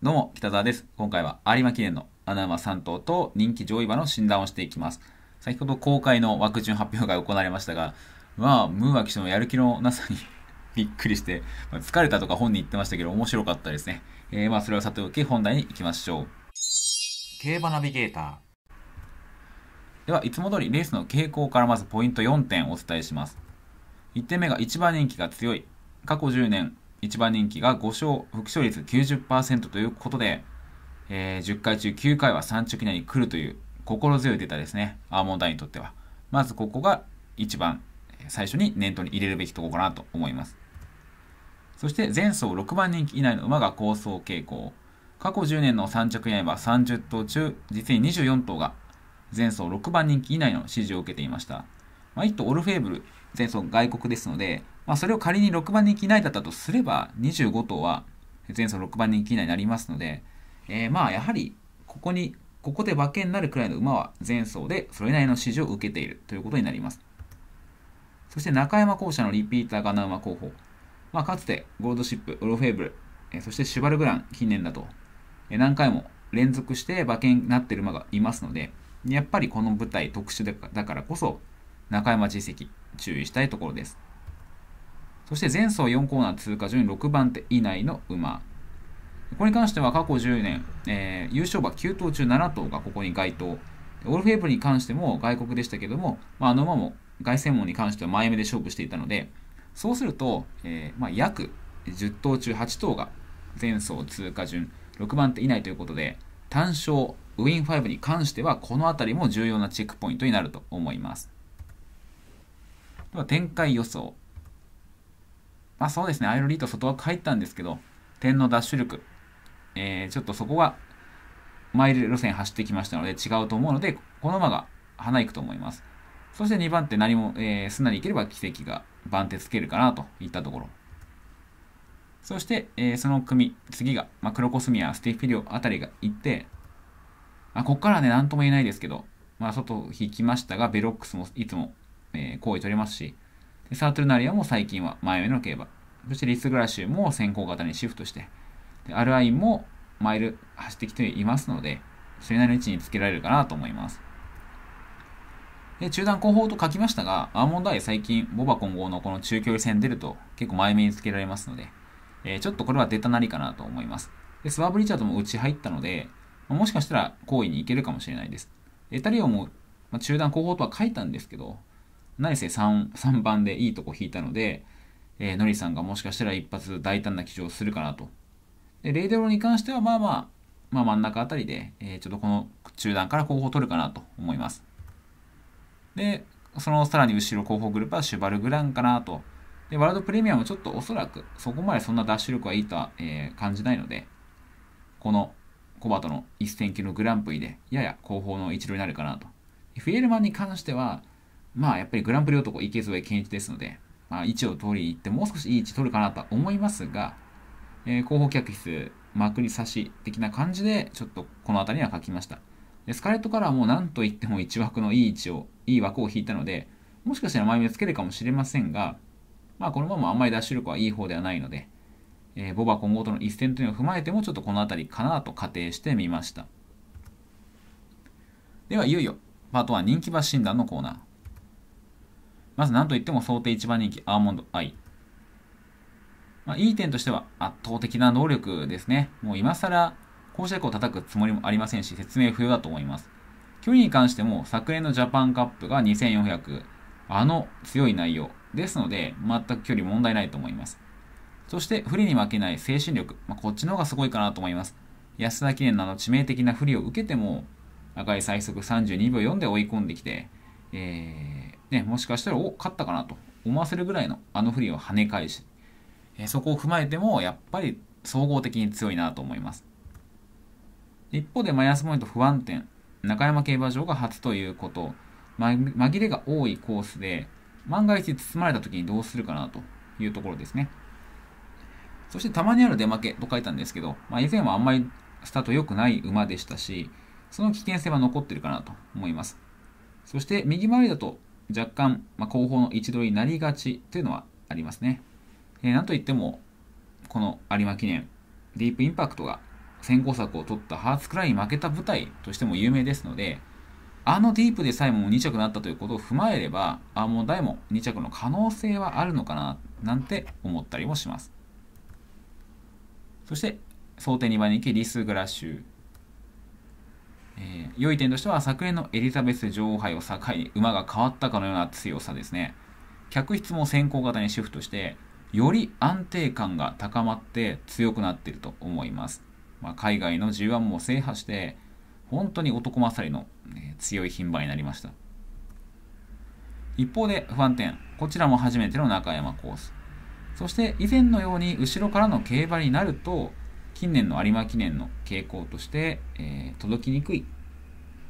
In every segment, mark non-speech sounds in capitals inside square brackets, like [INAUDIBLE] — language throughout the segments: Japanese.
どうも、北沢です。今回は有馬記念の穴馬3頭と人気上位馬の診断をしていきます。先ほど公開の枠順発表が行われましたが、まあ、ムーア騎手のやる気のなさに [LAUGHS] びっくりして、まあ、疲れたとか本人言ってましたけど、面白かったですね。えー、まあ、それはさておき本題に行きましょう。競馬ナビゲーター。では、いつも通りレースの傾向からまずポイント4点お伝えします。1点目が一番人気が強い。過去10年、1番人気が5勝、復勝率90%ということで、えー、10回中9回は3着以内に来るという心強いデータですね。アーモンアイにとっては。まずここが一番最初に念頭に入れるべきところかなと思います。そして前走6番人気以内の馬が高走傾向。過去10年の3着以内は30頭中、実に24頭が前走6番人気以内の支持を受けていました。まあ、1頭オルフェーブル、前走外国ですので、まあ、それを仮に6番人気以内だったとすれば、25頭は前走6番人気以内になりますので、えー、まあやはりここに、ここで馬券になるくらいの馬は前走でそれなりの支持を受けているということになります。そして中山校舎のリピーターが7馬候補。まあ、かつてゴールドシップ、オロフェーブル、えー、そしてシュバルグラン近年だと、えー、何回も連続して馬券になっている馬がいますので、やっぱりこの舞台特殊だからこそ中山実績注意したいところです。そして前走4コーナー通過順6番手以内の馬。これに関しては過去10年、えー、優勝馬9頭中7頭がここに該当。オールフェーブルに関しても外国でしたけども、まあ、あの馬も凱旋門に関しては前目で勝負していたので、そうすると、えー、まあ、約10頭中8頭が前走通過順6番手以内ということで、単勝ウィン5に関してはこの辺りも重要なチェックポイントになると思います。では展開予想。まあそうですね、アイロリーと外枠入ったんですけど、点のダッシュ力、えー、ちょっとそこが、マイル路線走ってきましたので違うと思うので、この馬が花行くと思います。そして2番手何も、えー、すんなりいければ奇跡が番手つけるかなといったところ。そして、えー、その組、次が、まあ、クロコスミア、スティフィリオあたりが行って、まあ、ここからね、なんとも言えないですけど、まあ、外引きましたが、ベロックスもいつも、えー、行為取れますし、サートルナリアも最近は前目の競馬。そしてリスグラシューも先行型にシフトして、アルアインもマイル走ってきていますので、それなりの位置につけられるかなと思います。で中段後方と書きましたが、アーモンドアイ最近、ボバ混合のこの中距離戦出ると結構前目につけられますので、えー、ちょっとこれは出たなりかなと思います。でスワーブ・リチャードもち入ったので、もしかしたら好位に行けるかもしれないです。エタリオも、まあ、中段後方とは書いたんですけど、何せ 3, 3番でいいとこ引いたので、えー、のりさんがもしかしたら一発大胆な騎乗をするかなと。で、レイデロに関しては、まあまあ、まあ真ん中あたりで、えー、ちょっとこの中段から候補を取るかなと思います。で、そのさらに後ろ後方グループはシュバルグランかなと。で、ワールドプレミアムちょっとおそらくそこまでそんな脱出力はいいとは、えー、感じないので、このコバとの一戦級のグランプリでやや後方の一路になるかなと。フィエルマンに関しては、まあやっぱりグランプリ男池添健一ですので、まあ、位置を取りに行ってもう少しいい位置取るかなと思いますが、えー、後方客室、まくり差し的な感じで、ちょっとこの辺りには書きました。でスカレットからも何と言っても1枠のいい位置を、いい枠を引いたので、もしかしたら前目をつけるかもしれませんが、まあこのままあんまり脱出力はいい方ではないので、えー、ボバ今後との一戦というのを踏まえてもちょっとこの辺りかなと仮定してみました。ではいよいよパート1人気馬診断のコーナー。まず何といっても想定一番人気アーモンドアイ。まあ、いい点としては圧倒的な能力ですね。もう今更公爵を叩くつもりもありませんし、説明不要だと思います。距離に関しても昨年のジャパンカップが2400、あの強い内容ですので、全く距離問題ないと思います。そして、不利に負けない精神力。まあ、こっちの方がすごいかなと思います。安田記念など致命的な不利を受けても、赤い最速32秒4で追い込んできて、えーね、もしかしたら、お、勝ったかなと思わせるぐらいのあのリーを跳ね返し、えそこを踏まえても、やっぱり総合的に強いなと思います。一方で、マイナスポイント不安定、中山競馬場が初ということ、ま、紛れが多いコースで、万が一包まれた時にどうするかなというところですね。そしてたまにある出負けと書いたんですけど、まあ、以前はあんまりスタート良くない馬でしたし、その危険性は残ってるかなと思います。そして右回りだと若干、まあ、後方の位置取りになりがちというのはありますね。えー、なんといっても、この有馬記念、ディープインパクトが先行策を取ったハーツクライに負けた舞台としても有名ですので、あのディープでさえも2着になったということを踏まえれば、アーモンドアイも2着の可能性はあるのかな、なんて思ったりもします。そして、想定2番行き、リス・グラッシュ。えー、良い点としては昨年のエリザベス女王杯を境に馬が変わったかのような強さですね客室も先行型にシフトしてより安定感が高まって強くなっていると思います、まあ、海外の G1 も制覇して本当に男勝りの、えー、強い牝馬になりました一方で不安点こちらも初めての中山コースそして以前のように後ろからの競馬になると近年の有馬記念の傾向として、えー、届きにくい。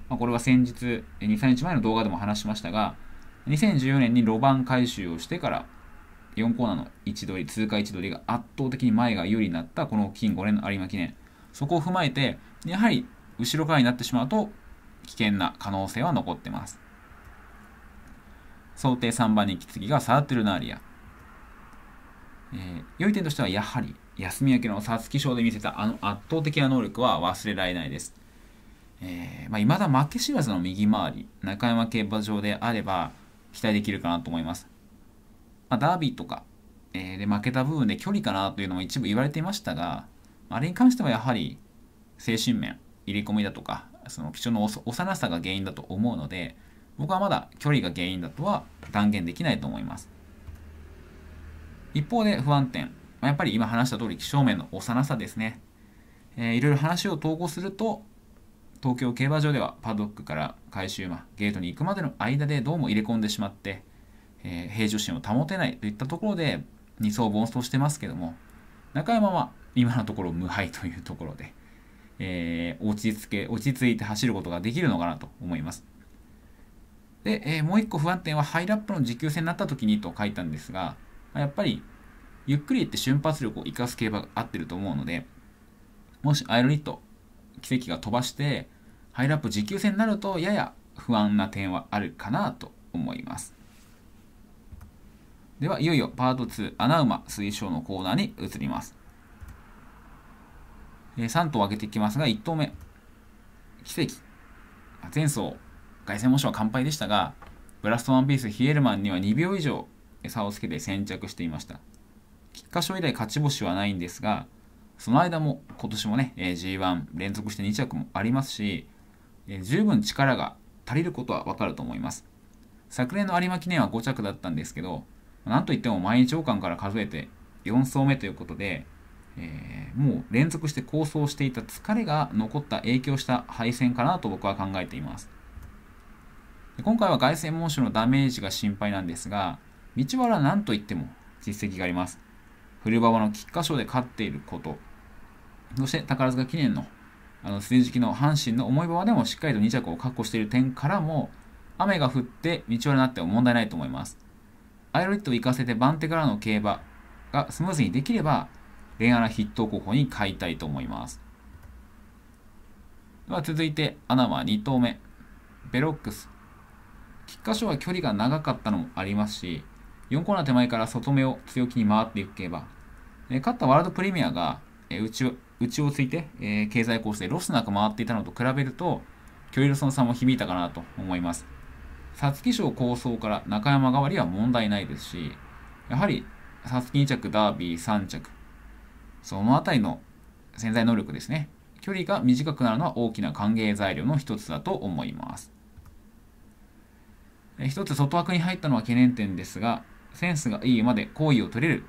まあ、これは先日、2、3日前の動画でも話しましたが、2014年に路盤回収をしてから、4コーナーの位置取り、通過位置取りが圧倒的に前が有利になったこの金5年の有馬記念。そこを踏まえて、やはり後ろからになってしまうと危険な可能性は残ってます。想定3番にき継ぎがサーテルナーリア。えー、良い点としてはやはり休み明けの皐月賞で見せたあの圧倒的な能力は忘れられないです。えー、まあ、未だ負け知らずの右回り、中山競馬場であれば期待できるかなと思います。まあ、ダービーとか、えー、で負けた部分で距離かなというのも一部言われていましたが、あれに関してはやはり精神面、入れ込みだとか、その基調の幼さが原因だと思うので、僕はまだ距離が原因だとは断言できないと思います。一方で不安点、まあ、やっぱり今話した通り、気象面の幼さですね。えー、いろいろ話を投稿すると、東京競馬場ではパドックから回収馬、ゲートに行くまでの間でどうも入れ込んでしまって、えー、平常心を保てないといったところで、2走凡走してますけども、中山は今のところ無敗というところで、えー、落ち着け、落ち着いて走ることができるのかなと思います。で、えー、もう一個不安点はハイラップの持久戦になった時にと書いたんですが、やっぱりゆっくりって瞬発力を生かす競馬が合ってると思うので、もしアイロニット、奇跡が飛ばして、ハイラップ持久戦になると、やや不安な点はあるかなと思います。では、いよいよパート2、穴馬推奨のコーナーに移ります。え3頭上げていきますが、1頭目、奇跡。前走、凱旋門賞は完敗でしたが、ブラストワンピースヒエルマンには2秒以上差をつけて先着していました。菊花賞以来勝ち星はないんですが、その間も今年もね、え G1 連続して2着もありますし、え十分力が足りることはわかると思います。昨年の有馬記念は5着だったんですけど、なんといっても毎日王冠から数えて4走目ということで、えー、もう連続して構想していた疲れが残った影響した敗戦かなと僕は考えています今回は凱旋門賞のダメージが心配なんですが道原は何といっても実績があります古馬場の菊花賞で勝っていること、そして宝塚記念のあの末敷の阪神の重い馬場でもしっかりと2着を確保している点からも、雨が降って道はになっても問題ないと思います。アイロリットを行かせて番手からの競馬がスムーズにできれば、レアな筆頭候補に買いたいと思います。では続いて、アナは2頭目、ベロックス。菊花賞は距離が長かったのもありますし、4コーナー手前から外目を強気に回っていけば、え勝ったワールドプレミアが、えー、内をついて、えー、経済コースでロスなく回っていたのと比べると、距離のその差も響いたかなと思います。皐月賞構想から中山代わりは問題ないですし、やはり皐月2着、ダービー3着、そのあたりの潜在能力ですね。距離が短くなるのは大きな歓迎材料の一つだと思います。一つ外枠に入ったのは懸念点ですが、センスがいいまで好意を取れる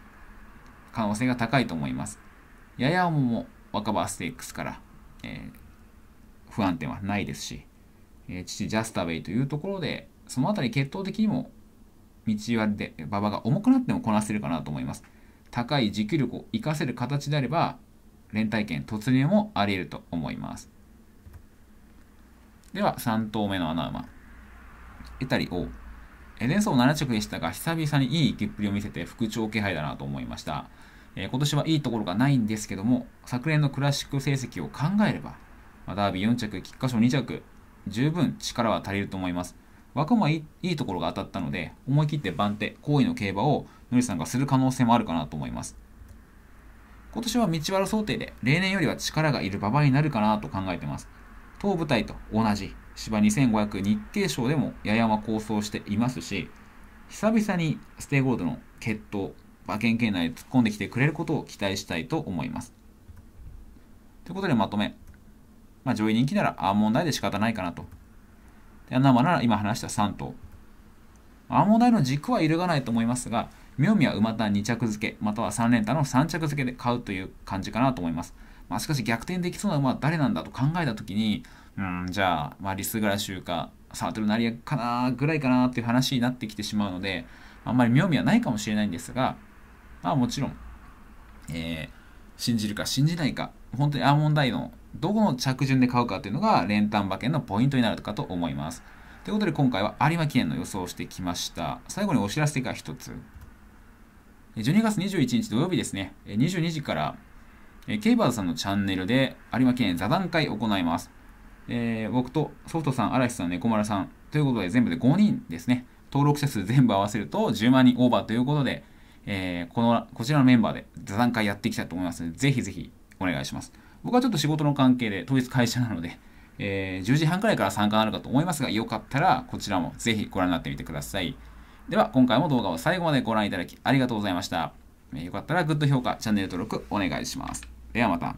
可能性が高いと思います。やや重も若葉ステークスから、えー、不安定はないですし、えー、父ジャスタウェイというところで、その辺り決闘的にも道割で馬場が重くなってもこなせるかなと思います。高い持久力を活かせる形であれば、連帯権突入もあり得ると思います。では、3頭目の穴馬。得たり王。NSO7 着でしたが、久々にいい行きっぷりを見せて、復調気配だなと思いました。えー、今年はいいところがないんですけども、昨年のクラシック成績を考えれば、ダービー4着、菊花賞2着、十分力は足りると思います。枠もいいところが当たったので、思い切って番手、好意の競馬をのりさんがする可能性もあるかなと思います。今年は道原想定で、例年よりは力がいる馬場になるかなと考えてます。当舞台と同じ芝2500日経賞でもややま構想していますし、久々にステイゴールドの決闘、馬券圏内突っ込んできてくれることを期待したいと思います。ということでまとめ。まあ、上位人気ならアーモンダイで仕方ないかなと。で、ンナーマなら今話した3頭。アーモンダイの軸は揺るがないと思いますが、妙味は馬単2着付け、または3連単の3着付けで買うという感じかなと思います。まあ、しかし逆転できそうな馬は誰なんだと考えたときに、うんじゃあ、まあ、リスグラシュかサートルナリアかなぐらいかなっていう話になってきてしまうのであんまり妙味はないかもしれないんですが、まあ、もちろん、えー、信じるか信じないか本当にアーモンドアイのどこの着順で買うかっていうのが練炭馬券のポイントになるかと思います。ということで今回は有馬記念の予想をしてきました。最後にお知らせが1つ。12月21日土曜日ですね、22時から、ケイバーズさんのチャンネルで有馬記念座談会を行います。えー、僕とソフトさん、嵐さん、猫丸さん、ということで全部で5人ですね。登録者数全部合わせると10万人オーバーということで、えー、この、こちらのメンバーで座談会やっていきたいと思いますので、ぜひぜひお願いします。僕はちょっと仕事の関係で、当日会社なので、えー、10時半くらいから参加あるかと思いますが、よかったらこちらもぜひご覧になってみてください。では、今回も動画を最後までご覧いただきありがとうございました。よかったらグッド評価、チャンネル登録お願いします。ではまた。